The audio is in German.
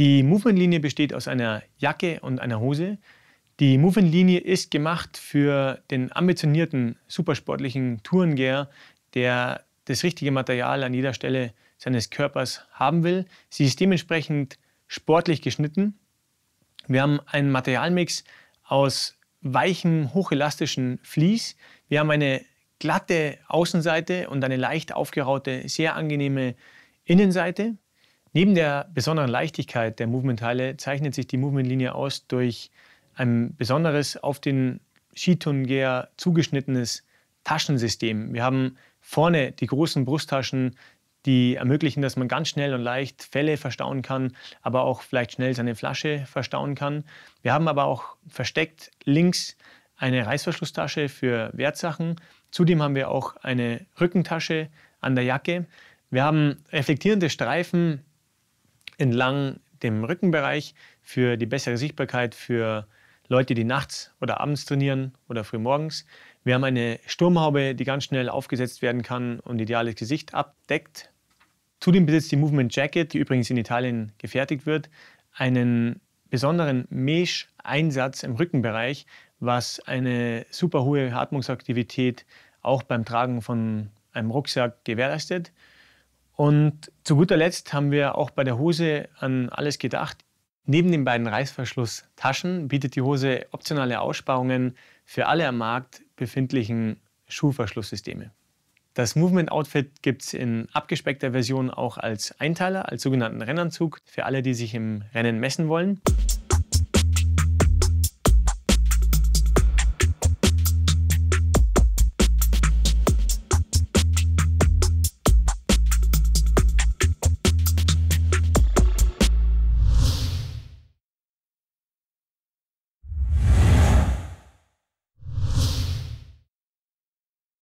Die Movement-Linie besteht aus einer Jacke und einer Hose. Die Movement-Linie ist gemacht für den ambitionierten, supersportlichen Tourengeher, der das richtige Material an jeder Stelle seines Körpers haben will. Sie ist dementsprechend sportlich geschnitten. Wir haben einen Materialmix aus weichem, hochelastischen Vlies. Wir haben eine glatte Außenseite und eine leicht aufgeraute, sehr angenehme Innenseite. Neben der besonderen Leichtigkeit der Movement-Teile zeichnet sich die Movement-Linie aus durch ein besonderes auf den Skitourengeher zugeschnittenes Taschensystem. Wir haben vorne die großen Brusttaschen, die ermöglichen, dass man ganz schnell und leicht Fälle verstauen kann, aber auch vielleicht schnell seine Flasche verstauen kann. Wir haben aber auch versteckt links eine Reißverschlusstasche für Wertsachen. Zudem haben wir auch eine Rückentasche an der Jacke. Wir haben reflektierende Streifen entlang dem Rückenbereich für die bessere Sichtbarkeit für Leute, die nachts oder abends trainieren oder frühmorgens. Wir haben eine Sturmhaube, die ganz schnell aufgesetzt werden kann und ideales Gesicht abdeckt. Zudem besitzt die Movement Jacket, die übrigens in Italien gefertigt wird, einen besonderen Mesh-Einsatz im Rückenbereich, was eine super hohe Atmungsaktivität auch beim Tragen von einem Rucksack gewährleistet. Und zu guter Letzt haben wir auch bei der Hose an alles gedacht. Neben den beiden Reißverschlusstaschen bietet die Hose optionale Aussparungen für alle am Markt befindlichen Schuhverschlusssysteme. Das Movement Outfit gibt es in abgespeckter Version auch als Einteiler, als sogenannten Rennanzug für alle, die sich im Rennen messen wollen.